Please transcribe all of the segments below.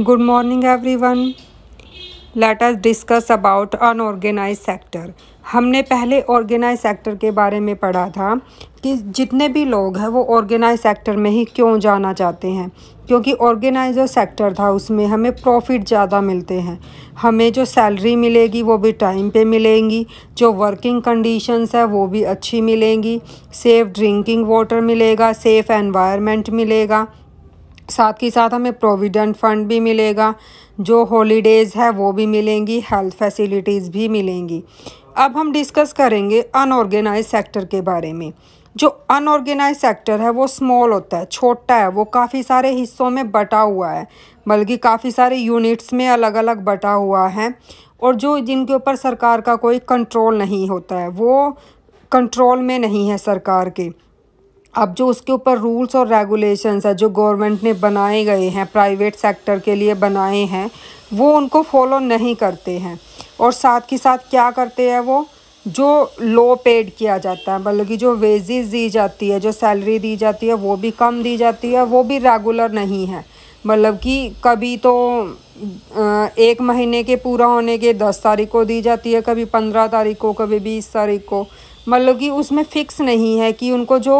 morning everyone let us discuss about unorganise sector हमने पहले organise sector के बारे में पढ़ा था कि जितने भी लोग हैं वो ऑर्गेनाइज सेक्टर में ही क्यों जाना चाहते हैं क्योंकि ऑर्गेनाइज जो सेक्टर था उसमें हमें प्रॉफिट ज़्यादा मिलते हैं हमें जो सैलरी मिलेगी वो भी टाइम पे मिलेंगी जो वर्किंग कंडीशंस है वो भी अच्छी मिलेंगी सेफ़ ड्रिंकिंग वाटर मिलेगा सेफ़ एनवायरनमेंट मिलेगा साथ ही साथ हमें प्रोविडेंट फंड भी मिलेगा जो हॉलीडेज़ है वो भी मिलेंगी हेल्थ फैसिलिटीज़ भी मिलेंगी अब हम डिस्कस करेंगे अनऑर्गेनाइज सेक्टर के बारे में जो अनऑर्गेनाइज सेक्टर है वो स्मॉल होता है छोटा है वो काफ़ी सारे हिस्सों में बटा हुआ है बल्कि काफ़ी सारे यूनिट्स में अलग अलग बटा हुआ है और जो जिनके ऊपर सरकार का कोई कंट्रोल नहीं होता है वो कंट्रोल में नहीं है सरकार के अब जो उसके ऊपर रूल्स और रेगुलेशंस है जो गवर्नमेंट ने बनाए गए हैं प्राइवेट सेक्टर के लिए बनाए हैं वो उनको फॉलो नहीं करते हैं और साथ के साथ क्या करते हैं वो जो लो पेड किया जाता है मतलब कि जो वेजेस दी जाती है जो सैलरी दी जाती है वो भी कम दी जाती है वो भी रेगुलर नहीं है मतलब कि कभी तो एक महीने के पूरा होने के दस तारीख को दी जाती है कभी पंद्रह तारीख को कभी बीस तारीख को मतलब कि उसमें फ़िक्स नहीं है कि उनको जो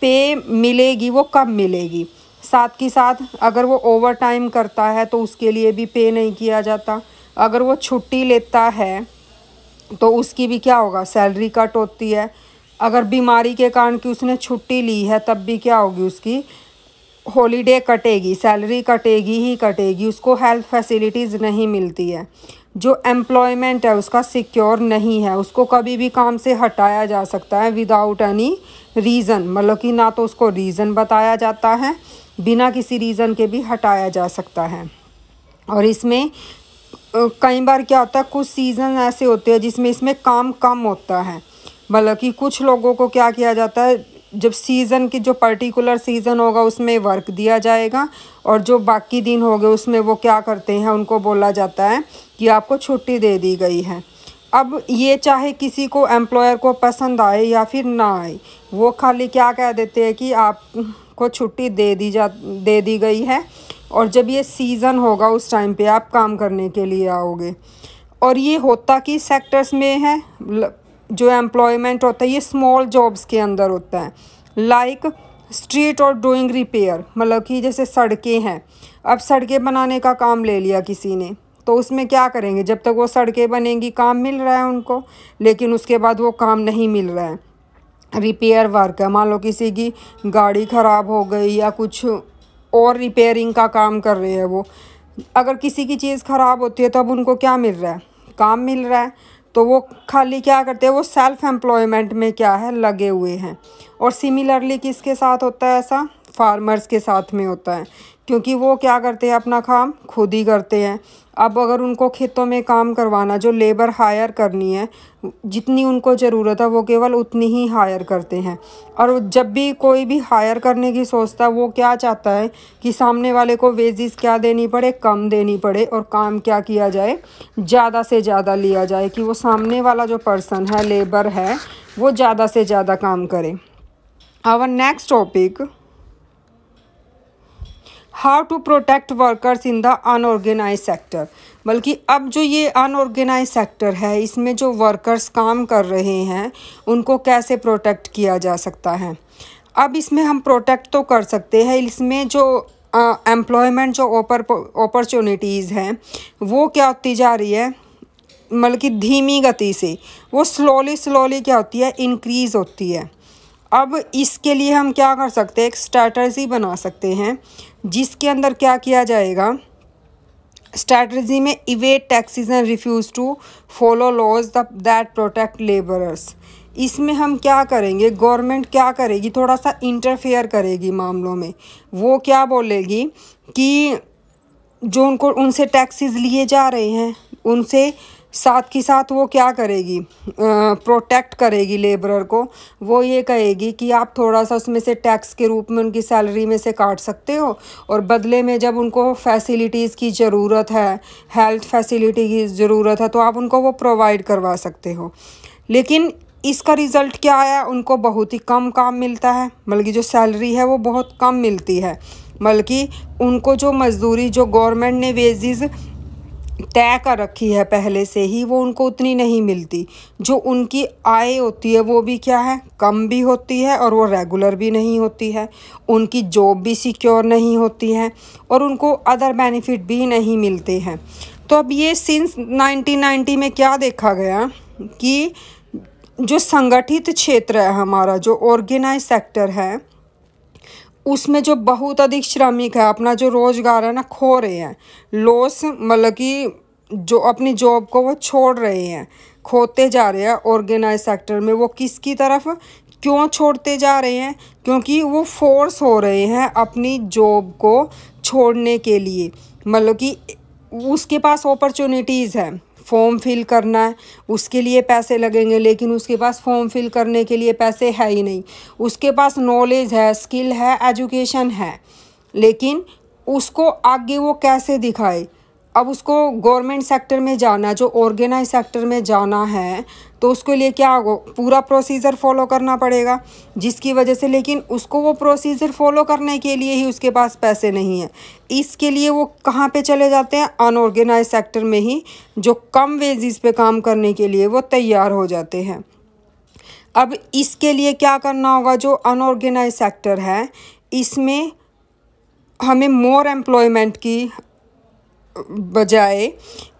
पे मिलेगी वो कब मिलेगी साथ ही साथ अगर वो ओवर टाइम करता है तो उसके लिए भी पे नहीं किया जाता अगर वो छुट्टी लेता है तो उसकी भी क्या होगा सैलरी कट होती है अगर बीमारी के कारण कि उसने छुट्टी ली है तब भी क्या होगी उसकी हॉलीडे कटेगी सैलरी कटेगी ही कटेगी उसको हेल्थ फैसिलिटीज़ नहीं मिलती है जो एम्प्लॉयमेंट है उसका सिक्योर नहीं है उसको कभी भी काम से हटाया जा सकता है विदाउट एनी रीज़न मतलब कि ना तो उसको रीज़न बताया जाता है बिना किसी रीज़न के भी हटाया जा सकता है और इसमें कई बार क्या होता है कुछ सीज़न ऐसे होते हैं जिसमें इसमें काम कम होता है मतलब कि कुछ लोगों को क्या किया जाता है जब सीज़न की जो पर्टिकुलर सीज़न होगा उसमें वर्क दिया जाएगा और जो बाकी दिन गए उसमें वो क्या करते हैं उनको बोला जाता है कि आपको छुट्टी दे दी गई है अब ये चाहे किसी को एम्प्लॉयर को पसंद आए या फिर ना आए वो खाली क्या कह देते हैं कि आपको छुट्टी दे दी जा दे दी गई है और जब ये सीज़न होगा उस टाइम पे आप काम करने के लिए आओगे और ये होता कि सेक्टर्स में है जो एम्प्लॉयमेंट होता है ये स्मॉल जॉब्स के अंदर होता है लाइक स्ट्रीट और डूइंग रिपेयर मतलब कि जैसे सड़कें हैं अब सड़कें बनाने का काम ले लिया किसी ने तो उसमें क्या करेंगे जब तक वो सड़कें बनेंगी काम मिल रहा है उनको लेकिन उसके बाद वो काम नहीं मिल रहा है रिपेयर वर्क है मान लो किसी की गाड़ी ख़राब हो गई या कुछ और रिपेयरिंग का काम कर रहे हैं वो अगर किसी की चीज़ ख़राब होती है तब तो उनको क्या मिल रहा है काम मिल रहा है तो वो खाली क्या करते हैं वो सेल्फ एम्प्लॉयमेंट में क्या है लगे हुए हैं और सिमिलरली किसके साथ होता है ऐसा फार्मर्स के साथ में होता है क्योंकि वो क्या करते हैं अपना काम खुद ही करते हैं अब अगर उनको खेतों में काम करवाना जो लेबर हायर करनी है जितनी उनको ज़रूरत है वो केवल उतनी ही हायर करते हैं और जब भी कोई भी हायर करने की सोचता है वो क्या चाहता है कि सामने वाले को वेजिस क्या देनी पड़े कम देनी पड़े और काम क्या किया जाए ज़्यादा से ज़्यादा लिया जाए कि वो सामने वाला जो पर्सन है लेबर है वो ज़्यादा से ज़्यादा काम करे our next topic how to protect workers in the unorganise sector बल्कि अब जो ये अनऑर्गेनाइज सेक्टर है इसमें जो वर्कर्स काम कर रहे हैं उनको कैसे प्रोटेक्ट किया जा सकता है अब इसमें हम प्रोटेक्ट तो कर सकते हैं इसमें जो एम्प्लॉयमेंट जो अपॉर्चुनिटीज़ हैं वो क्या होती जा रही है मतलब कि धीमी गति से वो स्लोली स्लोली क्या होती है इंक्रीज़ होती है अब इसके लिए हम क्या कर सकते हैं एक स्ट्रैटर्जी बना सकते हैं जिसके अंदर क्या किया जाएगा स्ट्रैटर्जी में evade taxes and refuse to follow laws that protect labourers इसमें हम क्या करेंगे गवर्नमेंट क्या करेगी थोड़ा सा इंटरफेयर करेगी मामलों में वो क्या बोलेगी कि जो उनको उनसे टैक्सीज लिए जा रहे हैं उनसे साथ ही साथ वो क्या करेगी प्रोटेक्ट करेगी लेबरर को वो ये कहेगी कि आप थोड़ा सा उसमें से टैक्स के रूप में उनकी सैलरी में से काट सकते हो और बदले में जब उनको फैसिलिटीज़ की ज़रूरत है हेल्थ फैसिलिटी की ज़रूरत है तो आप उनको वो प्रोवाइड करवा सकते हो लेकिन इसका रिज़ल्ट क्या आया उनको बहुत ही कम काम मिलता है बल्कि जो सैलरी है वो बहुत कम मिलती है बल्कि उनको जो मज़दूरी जो गवर्नमेंट ने वेजिज़ तय कर रखी है पहले से ही वो उनको उतनी नहीं मिलती जो उनकी आय होती है वो भी क्या है कम भी होती है और वो रेगुलर भी नहीं होती है उनकी जॉब भी सिक्योर नहीं होती है और उनको अदर बेनिफिट भी नहीं मिलते हैं तो अब ये सिंस 1990 में क्या देखा गया कि जो संगठित क्षेत्र है हमारा जो ऑर्गेनाइज सेक्टर है उसमें जो बहुत अधिक श्रमिक है अपना जो रोज़गार है ना खो रहे हैं लॉस मतलब कि जो अपनी जॉब को वो छोड़ रहे हैं खोते जा रहे हैं ऑर्गेनाइज सेक्टर में वो किसकी तरफ क्यों छोड़ते जा रहे हैं क्योंकि वो फोर्स हो रहे हैं अपनी जॉब को छोड़ने के लिए मतलब कि उसके पास अपॉर्चुनिटीज़ हैं फॉर्म फिल करना है उसके लिए पैसे लगेंगे लेकिन उसके पास फॉर्म फिल करने के लिए पैसे है ही नहीं उसके पास नॉलेज है स्किल है एजुकेशन है लेकिन उसको आगे वो कैसे दिखाए अब उसको गवर्नमेंट सेक्टर में जाना जो ऑर्गेनाइज सेक्टर में जाना है तो उसके लिए क्या हो पूरा प्रोसीजर फॉलो करना पड़ेगा जिसकी वजह से लेकिन उसको वो प्रोसीजर फॉलो करने के लिए ही उसके पास पैसे नहीं हैं इसके लिए वो कहाँ पे चले जाते हैं अनऑर्गेनाइज सेक्टर में ही जो कम वेजिस पे काम करने के लिए वो तैयार हो जाते हैं अब इसके लिए क्या करना होगा जो अनऑर्गेनाइज सेक्टर है इसमें हमें मोर एम्प्लॉयमेंट की बजाय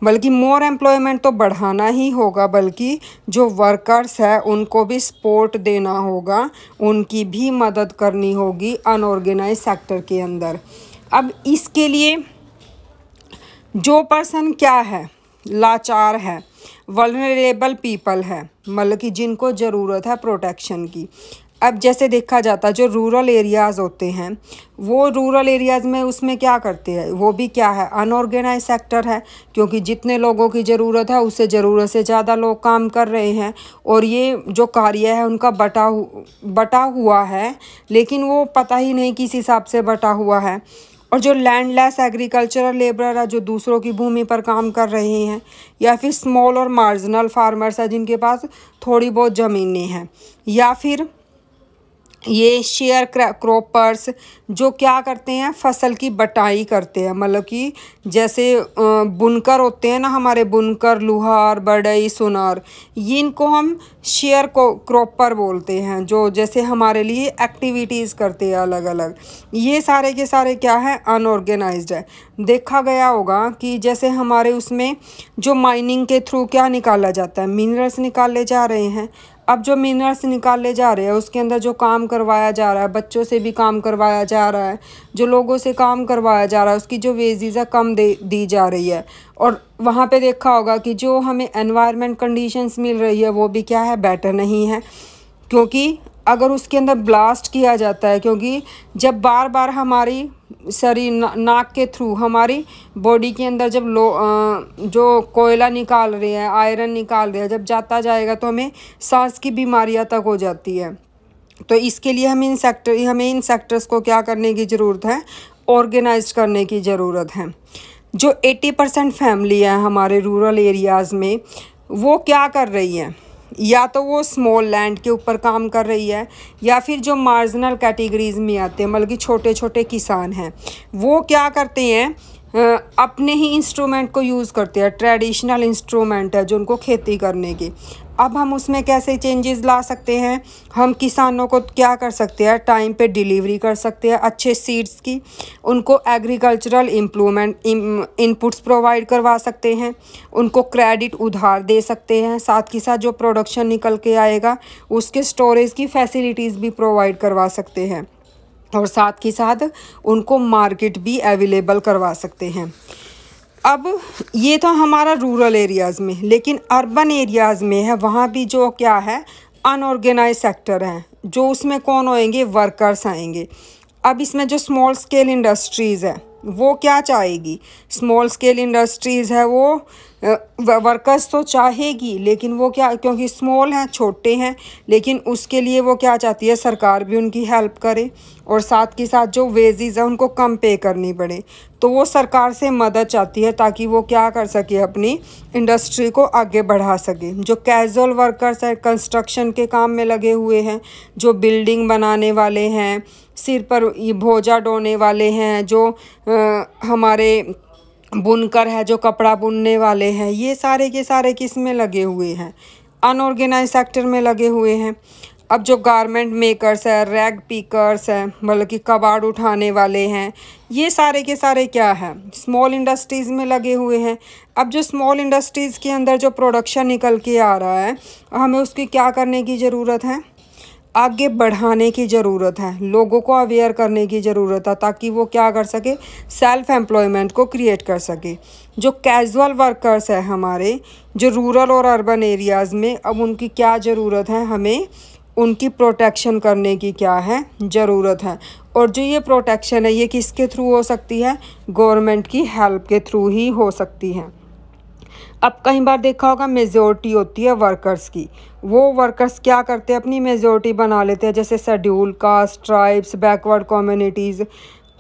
बल्कि मोर एम्प्लॉयमेंट तो बढ़ाना ही होगा बल्कि जो वर्कर्स है उनको भी सपोर्ट देना होगा उनकी भी मदद करनी होगी अनऑर्गेनाइज सेक्टर के अंदर अब इसके लिए जो पर्सन क्या है लाचार है वलनरेबल पीपल है मतलब कि जिनको ज़रूरत है प्रोटेक्शन की अब जैसे देखा जाता है जो रूरल एरियाज़ होते हैं वो रूरल एरियाज़ में उसमें क्या करते हैं वो भी क्या है अनऑर्गेनाइज सेक्टर है क्योंकि जितने लोगों की ज़रूरत है उससे ज़रूरत से ज़्यादा लोग काम कर रहे हैं और ये जो कार्य है उनका बटा हु, बटा हुआ है लेकिन वो पता ही नहीं किस हिसाब से बटा हुआ है और जो लैंडलेस एग्रीकल्चरल लेबर है जो दूसरों की भूमि पर काम कर रहे हैं या फिर स्मॉल और मार्जिनल फार्मर्स है जिनके पास थोड़ी बहुत ज़मीनें हैं या फिर ये शेयर क्रॉपर्स जो क्या करते हैं फसल की बटाई करते हैं मतलब कि जैसे बुनकर होते हैं ना हमारे बुनकर लुहार बड़ई सुनार ये इनको हम शेयर को क्रॉपर बोलते हैं जो जैसे हमारे लिए एक्टिविटीज़ करते हैं अलग अलग ये सारे के सारे क्या है अनऑर्गेनाइज है देखा गया होगा कि जैसे हमारे उसमें जो माइनिंग के थ्रू क्या निकाला जाता है मिनरल्स निकाले जा रहे हैं अब जो मीनर निकाले जा रहे हैं उसके अंदर जो काम करवाया जा रहा है बच्चों से भी काम करवाया जा रहा है जो लोगों से काम करवाया जा रहा है उसकी जो है कम दे दी जा रही है और वहाँ पे देखा होगा कि जो हमें एनवायरनमेंट कंडीशंस मिल रही है वो भी क्या है बेटर नहीं है क्योंकि अगर उसके अंदर ब्लास्ट किया जाता है क्योंकि जब बार बार हमारी सॉरी ना, नाक के थ्रू हमारी बॉडी के अंदर जब लो आ, जो कोयला निकाल रहे हैं आयरन निकाल रहे हैं जब जाता जाएगा तो हमें सांस की बीमारियां तक हो जाती है तो इसके लिए हमें इन सेक्टर हमें इन सेक्टर्स को क्या करने की ज़रूरत है ऑर्गेनाइज करने की ज़रूरत है जो 80 परसेंट फैमिली है हमारे रूरल एरियाज़ में वो क्या कर रही हैं या तो वो स्मॉल लैंड के ऊपर काम कर रही है या फिर जो मार्जिनल कैटेगरीज में आते हैं मतलब कि छोटे छोटे किसान हैं वो क्या करते हैं अपने ही इंस्ट्रूमेंट को यूज़ करते हैं ट्रेडिशनल इंस्ट्रूमेंट है जो उनको खेती करने की अब हम उसमें कैसे चेंजेस ला सकते हैं हम किसानों को क्या कर सकते हैं टाइम पे डिलीवरी कर सकते हैं अच्छे सीड्स की उनको एग्रीकल्चरल इम्प्लूमेंट इनपुट्स प्रोवाइड करवा सकते हैं उनको क्रेडिट उधार दे सकते हैं साथ के साथ जो प्रोडक्शन निकल के आएगा उसके स्टोरेज की फैसिलिटीज़ भी प्रोवाइड करवा सकते हैं और साथ ही साथ उनको मार्केट भी अवेलेबल करवा सकते हैं अब ये था हमारा रूरल एरियाज़ में लेकिन अर्बन एरियाज़ में है वहाँ भी जो क्या है अनऑर्गेनाइज सेक्टर हैं जो उसमें कौन होएंगे वर्कर्स आएंगे अब इसमें जो स्मॉल स्केल इंडस्ट्रीज़ है वो क्या चाहेगी स्मॉल स्केल इंडस्ट्रीज़ है वो वर्कर्स तो चाहेगी लेकिन वो क्या क्योंकि स्मॉल हैं छोटे हैं लेकिन उसके लिए वो क्या चाहती है सरकार भी उनकी हेल्प करे और साथ के साथ जो वेजेज़ हैं उनको कम पे करनी पड़े तो वो सरकार से मदद चाहती है ताकि वो क्या कर सके अपनी इंडस्ट्री को आगे बढ़ा सके जो कैजुअल वर्कर्स हैं कंस्ट्रक्शन के काम में लगे हुए हैं जो बिल्डिंग बनाने वाले हैं सिर पर भोजा डोने वाले हैं जो आ, हमारे बुनकर है जो कपड़ा बुनने वाले हैं ये सारे के सारे किस में लगे हुए हैं अनऑर्गेनाइज सेक्टर में लगे हुए हैं अब जो गारमेंट मेकर्स है रैग पीकर्स हैं मतलब कि कबाड़ उठाने वाले हैं ये सारे के सारे क्या है स्मॉल इंडस्ट्रीज़ में लगे हुए हैं अब जो स्मॉल इंडस्ट्रीज़ के अंदर जो प्रोडक्शन निकल के आ रहा है हमें उसकी क्या करने की ज़रूरत है आगे बढ़ाने की ज़रूरत है लोगों को अवेयर करने की ज़रूरत है ताकि वो क्या कर सके सेल्फ एम्प्लॉयमेंट को क्रिएट कर सके जो कैजुअल वर्कर्स हैं हमारे जो रूरल और अर्बन एरियाज़ में अब उनकी क्या ज़रूरत है हमें उनकी प्रोटेक्शन करने की क्या है ज़रूरत है और जो ये प्रोटेक्शन है ये किसके थ्रू हो सकती है गवर्नमेंट की हेल्प के थ्रू ही हो सकती है अब कई बार देखा होगा मेजोरिटी होती है वर्कर्स की वो वर्कर्स क्या करते हैं अपनी मेजोरिटी बना लेते हैं जैसे schedule caste tribes backward communities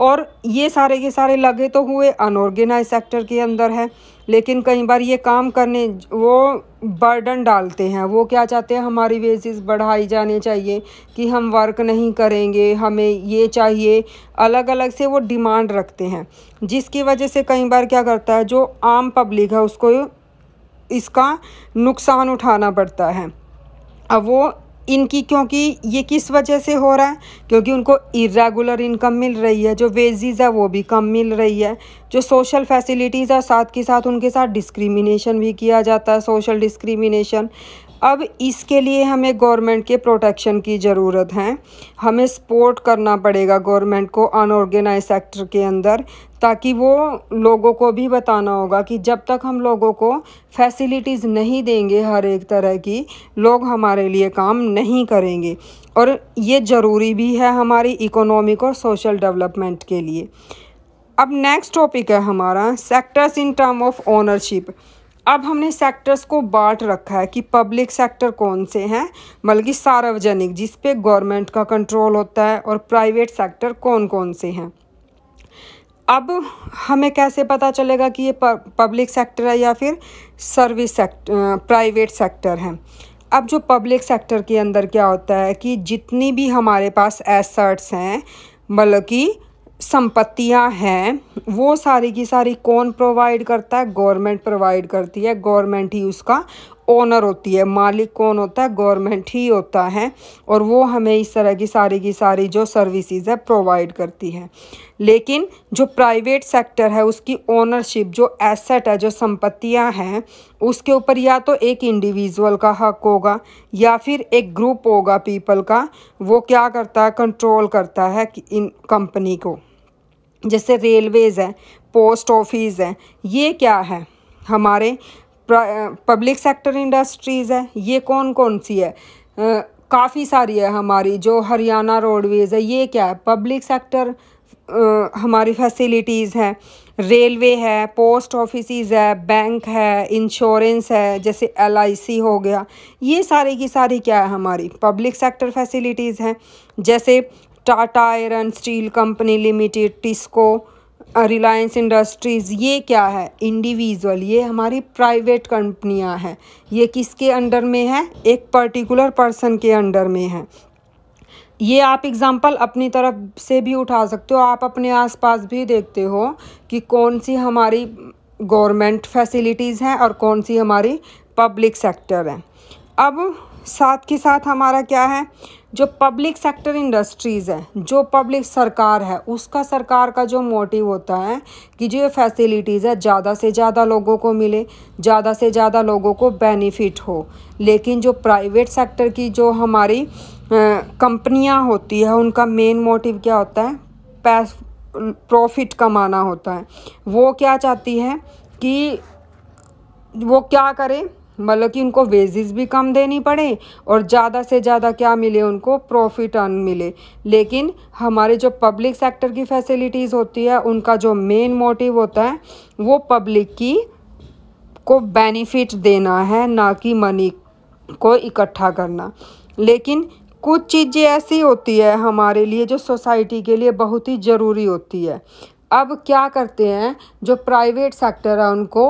और ये सारे के सारे लगे तो हुए अनऑर्गेनाइज सेक्टर के अंदर है लेकिन कई बार ये काम करने वो बर्डन डालते हैं वो क्या चाहते हैं हमारी वेजेस बढ़ाई जानी चाहिए कि हम वर्क नहीं करेंगे हमें ये चाहिए अलग अलग से वो डिमांड रखते हैं जिसकी वजह से कई बार क्या करता है जो आम पब्लिक है उसको इसका नुकसान उठाना पड़ता है अब वो इनकी क्योंकि ये किस वजह से हो रहा है क्योंकि उनको इरेगुलर इनकम मिल रही है जो वेजेज़ है वो भी कम मिल रही है जो सोशल फैसिलिटीज़ है साथ के साथ उनके साथ डिस्क्रिमिनेशन भी किया जाता है सोशल डिस्क्रिमिनेशन अब इसके लिए हमें गवर्नमेंट के प्रोटेक्शन की ज़रूरत है हमें सपोर्ट करना पड़ेगा गवर्नमेंट को अनऑर्गेनाइज सेक्टर के अंदर ताकि वो लोगों को भी बताना होगा कि जब तक हम लोगों को फैसिलिटीज़ नहीं देंगे हर एक तरह की लोग हमारे लिए काम नहीं करेंगे और ये ज़रूरी भी है हमारी इकोनॉमिक और सोशल डेवलपमेंट के लिए अब नेक्स्ट टॉपिक है हमारा sectors in term of ownership अब हमने सेक्टर्स को बांट रखा है कि पब्लिक सेक्टर कौन से हैं बल्कि सार्वजनिक जिस पे गवर्नमेंट का कंट्रोल होता है और प्राइवेट सेक्टर कौन कौन से हैं अब हमें कैसे पता चलेगा कि ये पब्लिक सेक्टर है या फिर सर्विस सेक्टर प्राइवेट सेक्टर है अब जो पब्लिक सेक्टर के अंदर क्या होता है कि जितनी भी हमारे पास एसर्ट्स हैं मतलब कि संपत्तियां हैं वो सारी की सारी कौन प्रोवाइड करता है गवर्नमेंट प्रोवाइड करती है गवर्नमेंट ही उसका ओनर होती है मालिक कौन होता है गवर्नमेंट ही होता है और वो हमें इस तरह की सारी की सारी जो सर्विसेज है प्रोवाइड करती है लेकिन जो प्राइवेट सेक्टर है उसकी ओनरशिप जो एसेट है जो संपत्तियां हैं उसके ऊपर या तो एक इंडिविजुअल का हक होगा या फिर एक ग्रुप होगा पीपल का वो क्या करता है कंट्रोल करता है इन कंपनी को जैसे रेलवेज़ है पोस्ट ऑफिस है ये क्या है हमारे पब्लिक सेक्टर इंडस्ट्रीज़ है ये कौन कौन सी है काफ़ी सारी है हमारी जो हरियाणा रोडवेज़ है ये क्या है पब्लिक सेक्टर हमारी फैसिलिटीज़ हैं रेलवे है पोस्ट ऑफिस है बैंक है इंश्योरेंस है जैसे एलआईसी हो गया ये सारी की सारी क्या है हमारी पब्लिक सेक्टर फैसिलिटीज़ हैं जैसे Tata iron steel company limited TISCO Reliance industries ये क्या है इंडिविजुअल ये हमारी प्राइवेट कंपनियां हैं ये किसके अंडर में है एक पर्टिकुलर पर्सन के अंडर में है ये आप एग्जांपल अपनी तरफ से भी उठा सकते हो आप अपने आसपास भी देखते हो कि कौन सी हमारी गवर्नमेंट फैसिलिटीज़ हैं और कौन सी हमारी पब्लिक सेक्टर है अब साथ के साथ हमारा क्या है जो पब्लिक सेक्टर इंडस्ट्रीज़ है जो पब्लिक सरकार है उसका सरकार का जो मोटिव होता है कि जो ये फैसिलिटीज़ है ज़्यादा से ज़्यादा लोगों को मिले ज़्यादा से ज़्यादा लोगों को बेनिफिट हो लेकिन जो प्राइवेट सेक्टर की जो हमारी कंपनियां होती है उनका मेन मोटिव क्या होता है पैस प्रॉफिट कमाना होता है वो क्या चाहती है कि वो क्या करें मतलब कि उनको वेजेस भी कम देनी पड़े और ज़्यादा से ज़्यादा क्या मिले उनको प्रॉफिट अर्न मिले लेकिन हमारे जो पब्लिक सेक्टर की फैसिलिटीज़ होती है उनका जो मेन मोटिव होता है वो पब्लिक की को बेनिफिट देना है ना कि मनी को इकट्ठा करना लेकिन कुछ चीज़ें ऐसी होती है हमारे लिए जो सोसाइटी के लिए बहुत ही ज़रूरी होती है अब क्या करते हैं जो प्राइवेट सेक्टर है उनको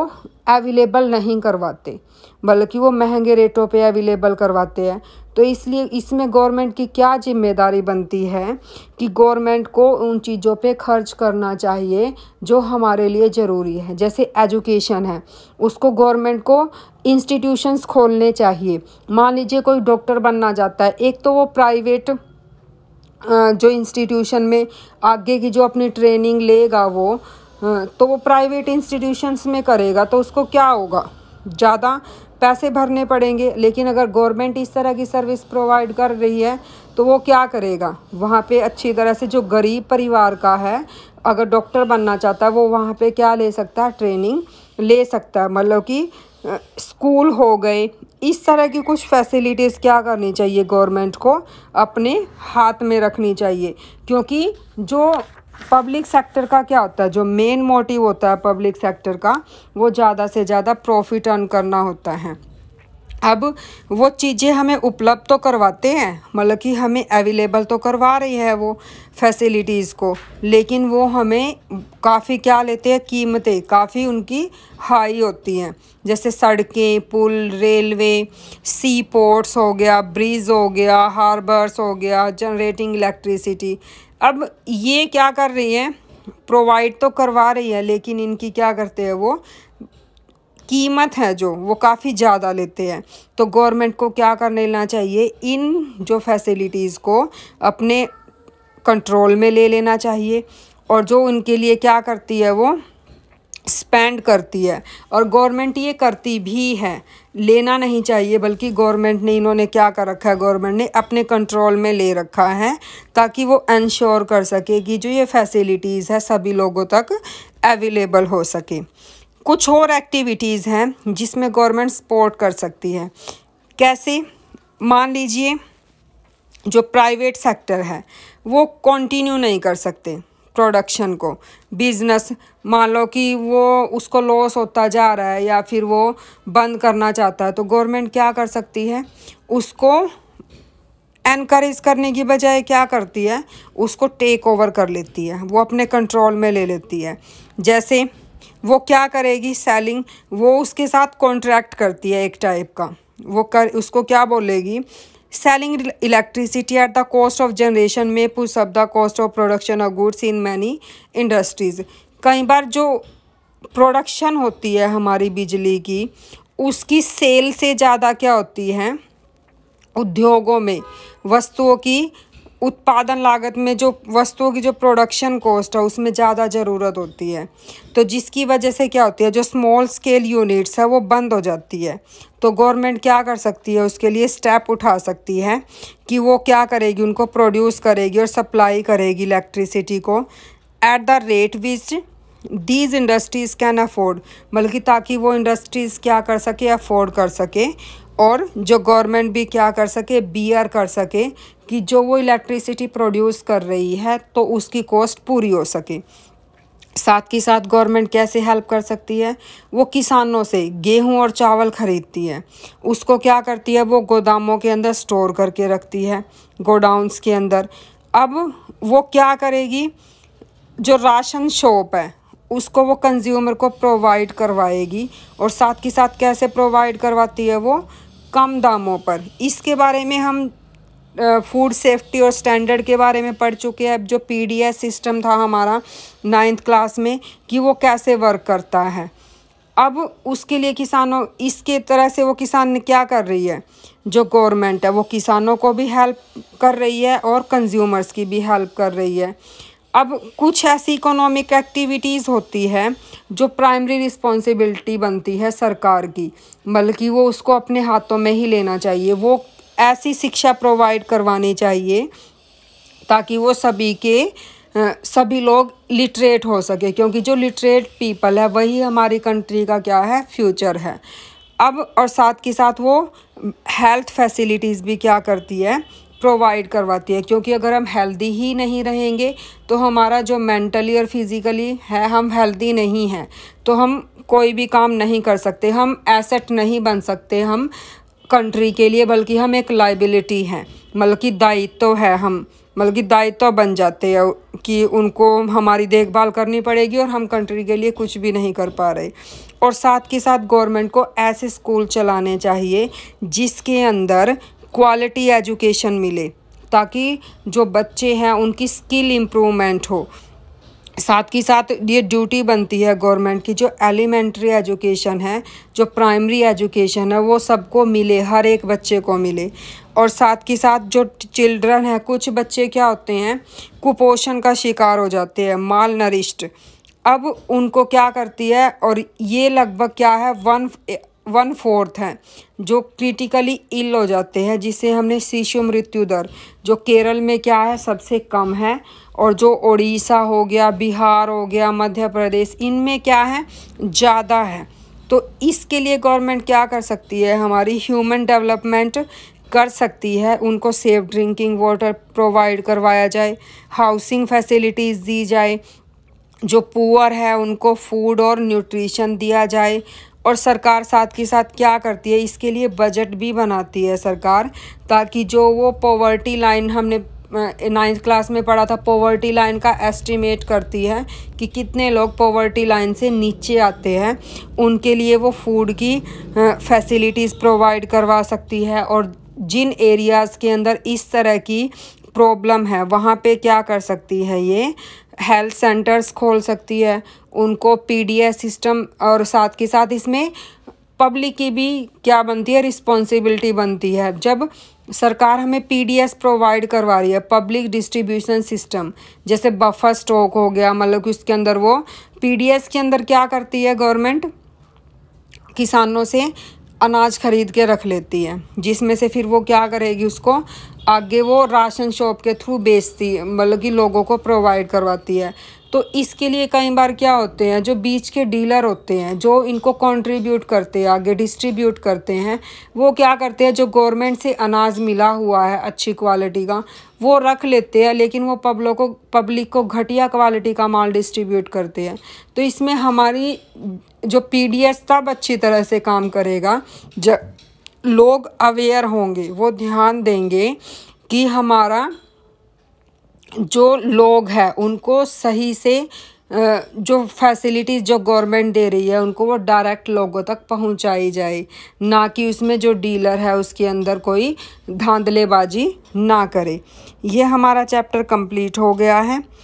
अवेलेबल नहीं करवाते बल्कि वो महंगे रेटों पे अवेलेबल करवाते हैं तो इसलिए इसमें गवर्नमेंट की क्या जिम्मेदारी बनती है कि गवर्नमेंट को उन चीज़ों पे खर्च करना चाहिए जो हमारे लिए ज़रूरी है जैसे एजुकेशन है उसको गवर्नमेंट को इंस्टीट्यूशंस खोलने चाहिए मान लीजिए कोई डॉक्टर बनना चाहता है एक तो वो प्राइवेट जो इंस्टीट्यूशन में आगे की जो अपनी ट्रेनिंग लेगा वो तो वो प्राइवेट इंस्टीट्यूशंस में करेगा तो उसको क्या होगा ज़्यादा पैसे भरने पड़ेंगे लेकिन अगर गवर्नमेंट इस तरह की सर्विस प्रोवाइड कर रही है तो वो क्या करेगा वहाँ पे अच्छी तरह से जो गरीब परिवार का है अगर डॉक्टर बनना चाहता है वो वहाँ पे क्या ले सकता है ट्रेनिंग ले सकता है मतलब कि स्कूल हो गए इस तरह की कुछ फैसिलिटीज़ क्या करनी चाहिए गवर्नमेंट को अपने हाथ में रखनी चाहिए क्योंकि जो पब्लिक सेक्टर का क्या होता है जो मेन मोटिव होता है पब्लिक सेक्टर का वो ज़्यादा से ज़्यादा प्रॉफिट अर्न करना होता है अब वो चीज़ें हमें उपलब्ध तो करवाते हैं मतलब कि हमें अवेलेबल तो करवा रही है वो फैसिलिटीज़ को लेकिन वो हमें काफ़ी क्या लेते हैं कीमतें काफ़ी उनकी हाई होती हैं जैसे सड़कें पुल रेलवे सी पोर्ट्स हो गया ब्रिज हो गया हार्बर्स हो गया जनरेटिंग इलेक्ट्रिसिटी अब ये क्या कर रही है प्रोवाइड तो करवा रही है लेकिन इनकी क्या करते हैं वो कीमत है जो वो काफ़ी ज़्यादा लेते हैं तो गवर्नमेंट को क्या कर लेना चाहिए इन जो फैसिलिटीज़ को अपने कंट्रोल में ले लेना चाहिए और जो उनके लिए क्या करती है वो स्पेंड करती है और गवर्नमेंट ये करती भी है लेना नहीं चाहिए बल्कि गवर्नमेंट ने इन्होंने क्या कर रखा है गवर्नमेंट ने अपने कंट्रोल में ले रखा है ताकि वो इंश्योर कर सके कि जो ये फैसिलिटीज़ है सभी लोगों तक अवेलेबल हो सके कुछ और एक्टिविटीज़ हैं जिसमें गवर्नमेंट सपोर्ट कर सकती है कैसे मान लीजिए जो प्राइवेट सेक्टर है वो कंटिन्यू नहीं कर सकते प्रोडक्शन को बिजनेस मान लो कि वो उसको लॉस होता जा रहा है या फिर वो बंद करना चाहता है तो गवर्नमेंट क्या कर सकती है उसको एनकरेज करने की बजाय क्या करती है उसको टेक ओवर कर लेती है वो अपने कंट्रोल में ले लेती है जैसे वो क्या करेगी सेलिंग वो उसके साथ कॉन्ट्रैक्ट करती है एक टाइप का वो कर उसको क्या बोलेगी selling electricity at the cost of generation में push up the cost of production of goods in many industries कई बार जो प्रोडक्शन होती है हमारी बिजली की उसकी सेल से ज़्यादा क्या होती है उद्योगों में वस्तुओं की उत्पादन लागत में जो वस्तुओं की जो प्रोडक्शन कॉस्ट है उसमें ज़्यादा ज़रूरत होती है तो जिसकी वजह से क्या होती है जो स्मॉल स्केल यूनिट्स है वो बंद हो जाती है तो गवर्नमेंट क्या कर सकती है उसके लिए स्टेप उठा सकती है कि वो क्या करेगी उनको प्रोड्यूस करेगी और सप्लाई करेगी इलेक्ट्रिसिटी को at the rate which these industries can afford बल्कि ताकि वो इंडस्ट्रीज़ क्या कर सके अफोर्ड कर सके और जो गवर्नमेंट भी क्या कर सके बीआर कर सके कि जो वो इलेक्ट्रिसिटी प्रोड्यूस कर रही है तो उसकी कॉस्ट पूरी हो सके साथ के साथ गवर्नमेंट कैसे हेल्प कर सकती है वो किसानों से गेहूं और चावल ख़रीदती है उसको क्या करती है वो गोदामों के अंदर स्टोर करके रखती है गोडाउंस के अंदर अब वो क्या करेगी जो राशन शॉप है उसको वो कंज्यूमर को प्रोवाइड करवाएगी और साथ के साथ कैसे प्रोवाइड करवाती है वो कम दामों पर इसके बारे में हम फूड सेफ्टी और स्टैंडर्ड के बारे में पढ़ चुके हैं अब जो पीडीएस सिस्टम था हमारा नाइन्थ क्लास में कि वो कैसे वर्क करता है अब उसके लिए किसानों इसके तरह से वो किसान क्या कर रही है जो गवर्नमेंट है वो किसानों को भी हेल्प कर रही है और कंज्यूमर्स की भी हेल्प कर रही है अब कुछ ऐसी इकोनॉमिक एक्टिविटीज़ होती है जो प्राइमरी रिस्पॉन्सिबिलिटी बनती है सरकार की बल्कि वो उसको अपने हाथों में ही लेना चाहिए वो ऐसी शिक्षा प्रोवाइड करवानी चाहिए ताकि वो सभी के सभी लोग लिटरेट हो सके क्योंकि जो लिटरेट पीपल है वही हमारी कंट्री का क्या है फ्यूचर है अब और साथ के साथ वो हेल्थ फैसिलिटीज़ भी क्या करती है प्रोवाइड करवाती है क्योंकि अगर हम हेल्दी ही नहीं रहेंगे तो हमारा जो मेंटली और फिज़िकली है हम हेल्दी नहीं हैं तो हम कोई भी काम नहीं कर सकते हम एसेट नहीं बन सकते हम कंट्री के लिए बल्कि हम एक लाइबिलिटी हैं मतलब कि दायित्व तो है हम मतलब कि दायित्व तो बन जाते हैं कि उनको हमारी देखभाल करनी पड़ेगी और हम कंट्री के लिए कुछ भी नहीं कर पा रहे और साथ के साथ गवर्नमेंट को ऐसे स्कूल चलाने चाहिए जिसके अंदर क्वालिटी एजुकेशन मिले ताकि जो बच्चे हैं उनकी स्किल इम्प्रूवमेंट हो साथ ही साथ ये ड्यूटी बनती है गवर्नमेंट की जो एलिमेंट्री एजुकेशन है जो प्राइमरी एजुकेशन है वो सबको मिले हर एक बच्चे को मिले और साथ के साथ जो चिल्ड्रन है कुछ बच्चे क्या होते हैं कुपोषण का शिकार हो जाते हैं माल नरिश्ड अब उनको क्या करती है और ये लगभग क्या है वन वन फोर्थ हैं जो क्रिटिकली इल हो जाते हैं जिसे हमने शिशु मृत्यु दर जो केरल में क्या है सबसे कम है और जो उड़ीसा हो गया बिहार हो गया मध्य प्रदेश इनमें क्या है ज़्यादा है तो इसके लिए गवर्नमेंट क्या कर सकती है हमारी ह्यूमन डेवलपमेंट कर सकती है उनको सेफ ड्रिंकिंग वाटर प्रोवाइड करवाया जाए हाउसिंग फैसिलिटीज़ दी जाए जो पुअर है उनको फूड और न्यूट्रिशन दिया जाए और सरकार साथ के साथ क्या करती है इसके लिए बजट भी बनाती है सरकार ताकि जो वो पॉवर्टी लाइन हमने नाइन्थ क्लास में पढ़ा था पॉवर्टी लाइन का एस्टिमेट करती है कि कितने लोग पॉवर्टी लाइन से नीचे आते हैं उनके लिए वो फूड की फैसिलिटीज़ प्रोवाइड करवा सकती है और जिन एरियाज़ के अंदर इस तरह की प्रॉब्लम है वहाँ पे क्या कर सकती है ये हेल्थ सेंटर्स खोल सकती है उनको पीडीएस सिस्टम और साथ के साथ इसमें पब्लिक की भी क्या बनती है रिस्पॉन्सिबिलिटी बनती है जब सरकार हमें पीडीएस प्रोवाइड करवा रही है पब्लिक डिस्ट्रीब्यूशन सिस्टम जैसे बफर स्टॉक हो गया मतलब कि उसके अंदर वो पीडीएस के अंदर क्या करती है गवर्नमेंट किसानों से अनाज खरीद के रख लेती है जिसमें से फिर वो क्या करेगी उसको आगे वो राशन शॉप के थ्रू बेचती है मतलब कि लोगों को प्रोवाइड करवाती है तो इसके लिए कई बार क्या होते हैं जो बीच के डीलर होते हैं जो इनको कंट्रीब्यूट करते हैं आगे डिस्ट्रीब्यूट करते हैं वो क्या करते हैं जो गवर्नमेंट से अनाज मिला हुआ है अच्छी क्वालिटी का वो रख लेते हैं लेकिन वो पब्लो को पब्लिक को घटिया क्वालिटी का माल डिस्ट्रीब्यूट करते हैं तो इसमें हमारी जो पी तब अच्छी तरह से काम करेगा जब लोग अवेयर होंगे वो ध्यान देंगे कि हमारा जो लोग हैं उनको सही से जो फैसिलिटीज़ जो गवर्नमेंट दे रही है उनको वो डायरेक्ट लोगों तक पहुंचाई जाए ना कि उसमें जो डीलर है उसके अंदर कोई धांधलेबाजी ना करे ये हमारा चैप्टर कंप्लीट हो गया है